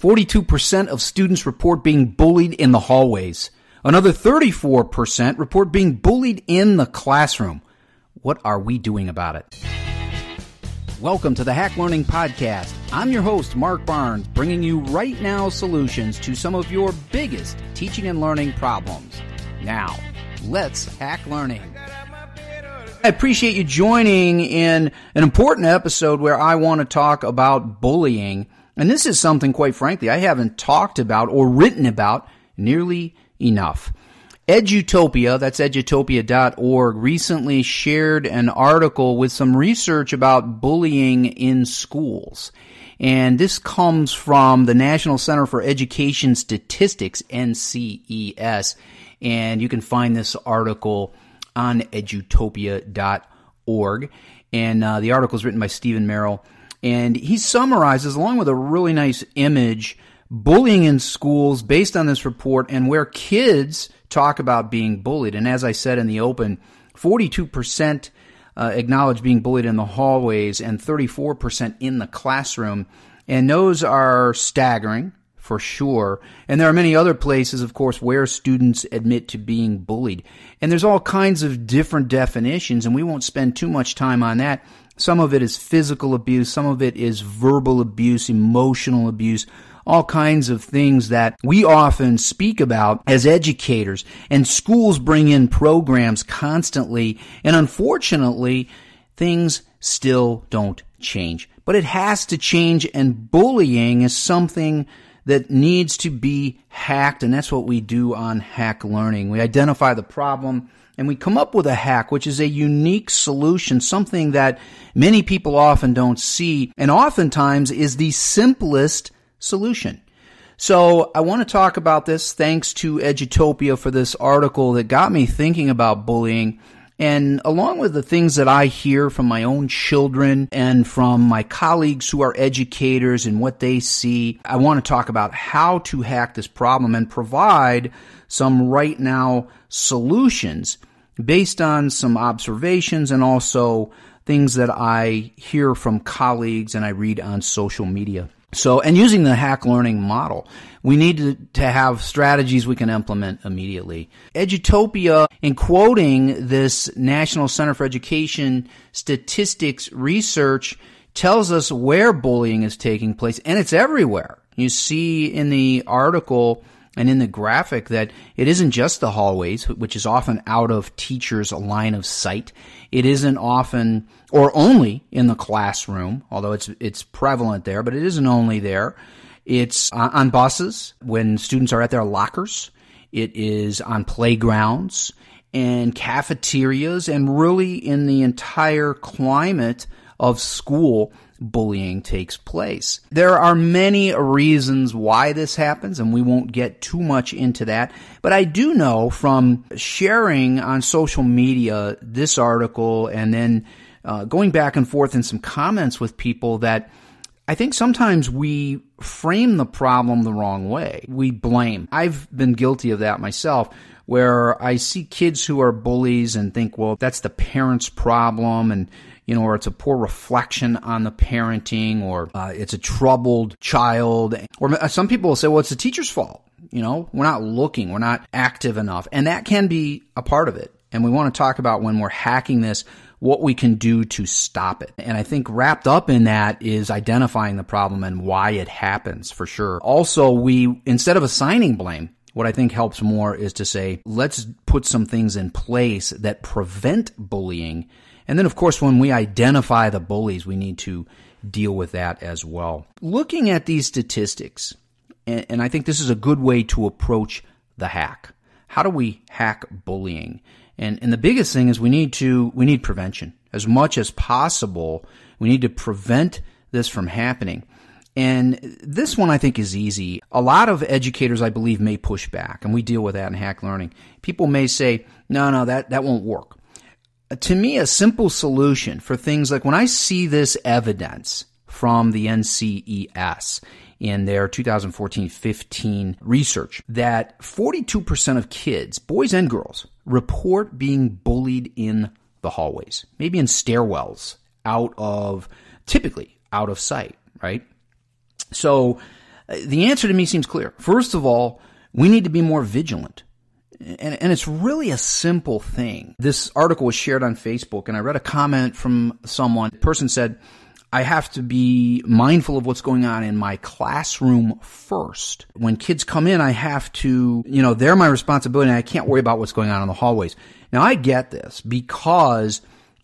42% of students report being bullied in the hallways. Another 34% report being bullied in the classroom. What are we doing about it? Welcome to the Hack Learning Podcast. I'm your host, Mark Barnes, bringing you right now solutions to some of your biggest teaching and learning problems. Now, let's hack learning. I appreciate you joining in an important episode where I want to talk about bullying and this is something, quite frankly, I haven't talked about or written about nearly enough. Edutopia, that's edutopia.org, recently shared an article with some research about bullying in schools. And this comes from the National Center for Education Statistics, NCES. And you can find this article on edutopia.org. And uh, the article is written by Stephen Merrill and he summarizes, along with a really nice image, bullying in schools based on this report and where kids talk about being bullied. And as I said in the open, 42% uh, acknowledge being bullied in the hallways and 34% in the classroom. And those are staggering for sure. And there are many other places, of course, where students admit to being bullied. And there's all kinds of different definitions, and we won't spend too much time on that. Some of it is physical abuse, some of it is verbal abuse, emotional abuse, all kinds of things that we often speak about as educators. And schools bring in programs constantly, and unfortunately, things still don't change. But it has to change, and bullying is something that needs to be hacked, and that's what we do on Hack Learning. We identify the problem, and we come up with a hack, which is a unique solution, something that many people often don't see, and oftentimes is the simplest solution. So I want to talk about this thanks to Edutopia for this article that got me thinking about bullying. And along with the things that I hear from my own children and from my colleagues who are educators and what they see, I want to talk about how to hack this problem and provide some right now solutions based on some observations and also things that I hear from colleagues and I read on social media. So, and using the hack learning model, we need to, to have strategies we can implement immediately. Edutopia, in quoting this National Center for Education statistics research, tells us where bullying is taking place, and it's everywhere. You see in the article and in the graphic that it isn't just the hallways, which is often out of teachers' line of sight. It isn't often or only in the classroom, although it's it's prevalent there, but it isn't only there. It's uh, on buses when students are at their lockers. It is on playgrounds and cafeterias and really in the entire climate of school bullying takes place. There are many reasons why this happens, and we won't get too much into that. But I do know from sharing on social media this article and then uh, going back and forth in some comments with people that I think sometimes we frame the problem the wrong way. We blame. I've been guilty of that myself where I see kids who are bullies and think, well, that's the parents' problem, and you know, or it's a poor reflection on the parenting, or uh, it's a troubled child, or uh, some people will say, well, it's the teacher's fault. You know, we're not looking, we're not active enough, and that can be a part of it. And we want to talk about when we're hacking this what we can do to stop it. And I think wrapped up in that is identifying the problem and why it happens for sure. Also, we, instead of assigning blame, what I think helps more is to say, let's put some things in place that prevent bullying. And then, of course, when we identify the bullies, we need to deal with that as well. Looking at these statistics, and I think this is a good way to approach the hack. How do we hack bullying? And, and the biggest thing is we need to, we need prevention. As much as possible, we need to prevent this from happening. And this one I think is easy. A lot of educators, I believe, may push back, and we deal with that in hack learning. People may say, no, no, that, that won't work. Uh, to me, a simple solution for things like when I see this evidence from the NCES in their 2014 15 research that 42% of kids, boys and girls, report being bullied in the hallways, maybe in stairwells, out of typically out of sight, right? So uh, the answer to me seems clear. First of all, we need to be more vigilant. And, and, it's really a simple thing. This article was shared on Facebook, and I read a comment from someone. The person said, I have to be mindful of what's going on in my classroom first. When kids come in, I have to, you know, they're my responsibility, and I can't worry about what's going on in the hallways. Now, I get this because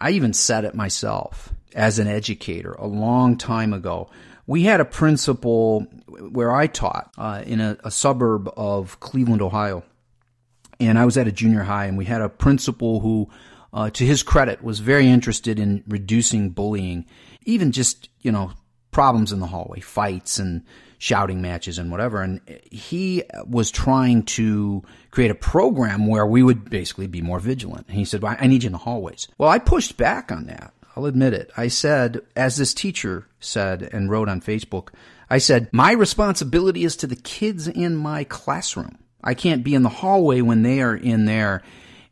I even said it myself as an educator a long time ago we had a principal where I taught uh, in a, a suburb of Cleveland, Ohio. And I was at a junior high, and we had a principal who uh, to his credit, was very interested in reducing bullying, even just, you know, problems in the hallway, fights and shouting matches and whatever. And he was trying to create a program where we would basically be more vigilant. And he said, well, I need you in the hallways. Well, I pushed back on that. I'll admit it. I said, as this teacher said and wrote on Facebook, I said, my responsibility is to the kids in my classroom. I can't be in the hallway when they are in there.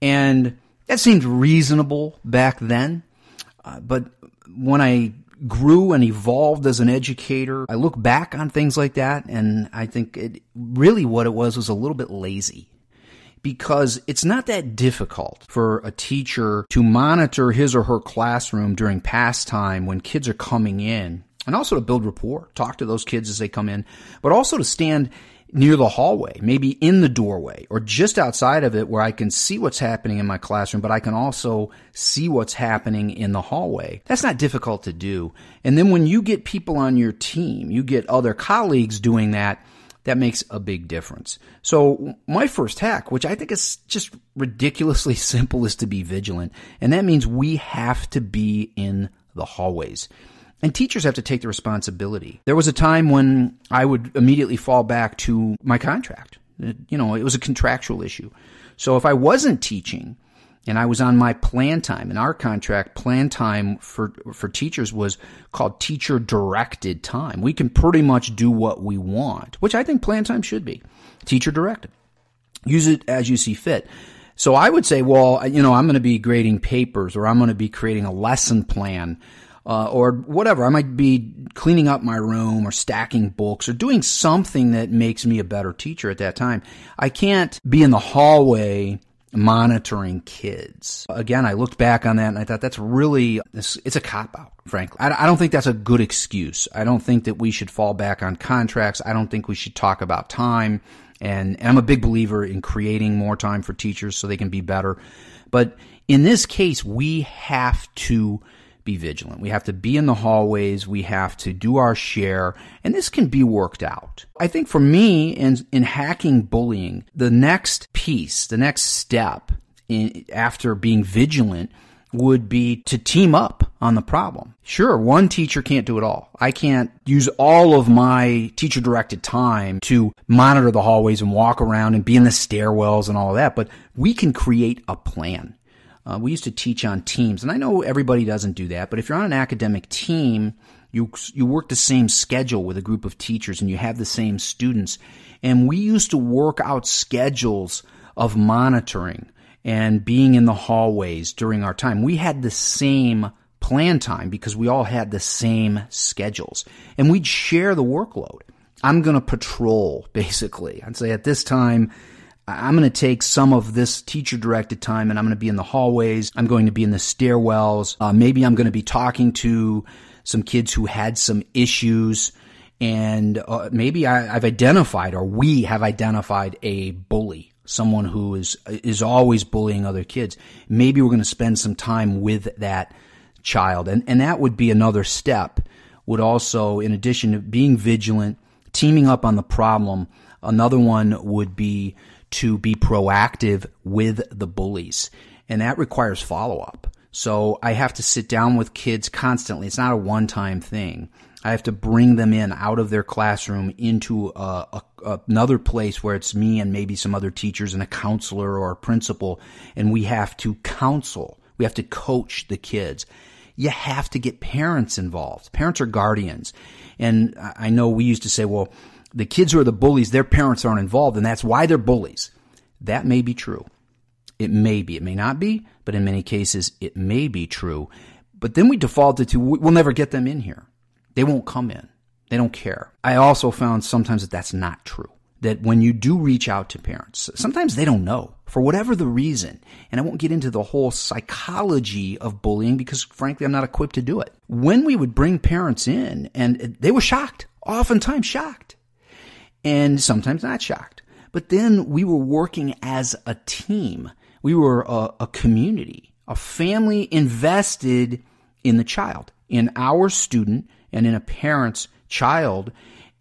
And that seemed reasonable back then. Uh, but when I grew and evolved as an educator, I look back on things like that and I think it really what it was was a little bit lazy because it's not that difficult for a teacher to monitor his or her classroom during pastime when kids are coming in and also to build rapport, talk to those kids as they come in, but also to stand near the hallway, maybe in the doorway or just outside of it where I can see what's happening in my classroom, but I can also see what's happening in the hallway. That's not difficult to do. And then when you get people on your team, you get other colleagues doing that, that makes a big difference. So my first hack, which I think is just ridiculously simple, is to be vigilant. And that means we have to be in the hallways. And teachers have to take the responsibility. There was a time when I would immediately fall back to my contract. You know, it was a contractual issue. So if I wasn't teaching, and I was on my plan time. In our contract, plan time for for teachers was called teacher directed time. We can pretty much do what we want, which I think plan time should be teacher directed. Use it as you see fit. So I would say, well, you know, I'm going to be grading papers, or I'm going to be creating a lesson plan. Uh, or whatever. I might be cleaning up my room or stacking books or doing something that makes me a better teacher at that time. I can't be in the hallway monitoring kids. Again, I looked back on that and I thought that's really, it's, it's a cop out, frankly. I, I, don't think that's a good excuse. I don't think that we should fall back on contracts. I don't think we should talk about time. And, and I'm a big believer in creating more time for teachers so they can be better. But in this case, we have to be vigilant. We have to be in the hallways. We have to do our share. And this can be worked out. I think for me, in, in hacking bullying, the next piece, the next step in, after being vigilant would be to team up on the problem. Sure, one teacher can't do it all. I can't use all of my teacher directed time to monitor the hallways and walk around and be in the stairwells and all of that, but we can create a plan. Uh, we used to teach on teams, and I know everybody doesn't do that, but if you're on an academic team, you you work the same schedule with a group of teachers, and you have the same students. And we used to work out schedules of monitoring and being in the hallways during our time. We had the same plan time because we all had the same schedules, and we'd share the workload. I'm going to patrol basically. I'd say at this time I'm going to take some of this teacher directed time and I'm going to be in the hallways. I'm going to be in the stairwells. Uh, maybe I'm going to be talking to some kids who had some issues and uh, maybe I, I've identified or we have identified a bully, someone who is, is always bullying other kids. Maybe we're going to spend some time with that child. And, and that would be another step would also, in addition to being vigilant, teaming up on the problem, another one would be to be proactive with the bullies. And that requires follow up. So I have to sit down with kids constantly. It's not a one time thing. I have to bring them in out of their classroom into a, a, another place where it's me and maybe some other teachers and a counselor or a principal. And we have to counsel. We have to coach the kids. You have to get parents involved. Parents are guardians. And I know we used to say, well, the kids who are the bullies, their parents aren't involved, and that's why they're bullies. That may be true. It may be. It may not be, but in many cases, it may be true. But then we defaulted to we'll never get them in here. They won't come in. They don't care. I also found sometimes that that's not true. That when you do reach out to parents, sometimes they don't know for whatever the reason. And I won't get into the whole psychology of bullying because frankly, I'm not equipped to do it. When we would bring parents in and they were shocked, oftentimes shocked and sometimes not shocked. But then we were working as a team. We were a, a community, a family invested in the child, in our student, and in a parent's child.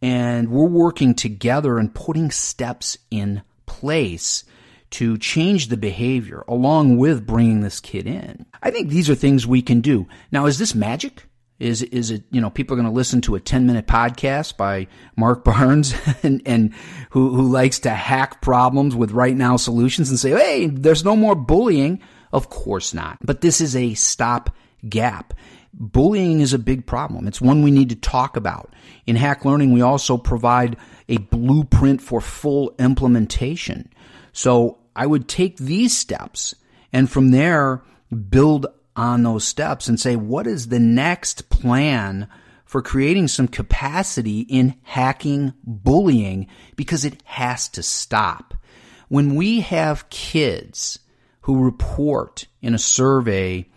And we're working together and putting steps in place to change the behavior along with bringing this kid in. I think these are things we can do. Now, is this magic? Is is it you know people are going to listen to a ten minute podcast by Mark Barnes and and who who likes to hack problems with right now solutions and say hey there's no more bullying of course not but this is a stop gap bullying is a big problem. It's one we need to talk about. In Hack Learning, we also provide a blueprint for full implementation. So I would take these steps and from there build on those steps and say, what is the next plan for creating some capacity in hacking bullying? Because it has to stop. When we have kids who report in a survey,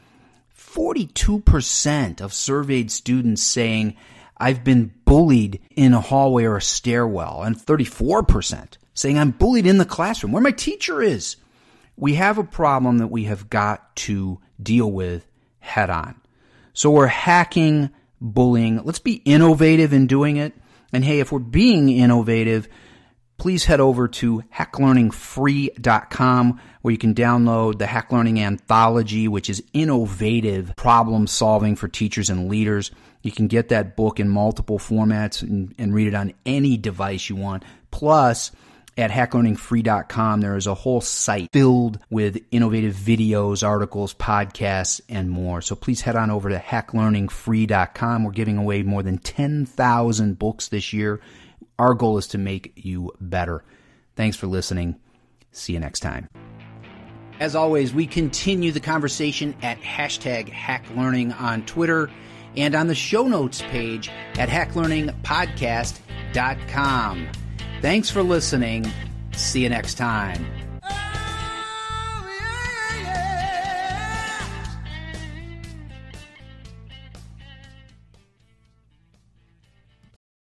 42% of surveyed students saying, I've been bullied in a hallway or a stairwell, and 34% saying, I'm bullied in the classroom where my teacher is we have a problem that we have got to deal with head on. So we're hacking bullying. Let's be innovative in doing it. And hey, if we're being innovative, please head over to hacklearningfree.com where you can download the Hack Learning Anthology, which is innovative problem solving for teachers and leaders. You can get that book in multiple formats and, and read it on any device you want. Plus, at hackowningfree.com, there is a whole site filled with innovative videos, articles, podcasts, and more. So please head on over to hacklearningfree.com. We're giving away more than 10,000 books this year. Our goal is to make you better. Thanks for listening. See you next time. As always, we continue the conversation at hashtag hacklearning on Twitter and on the show notes page at hacklearningpodcast.com. Thanks for listening. See you next time.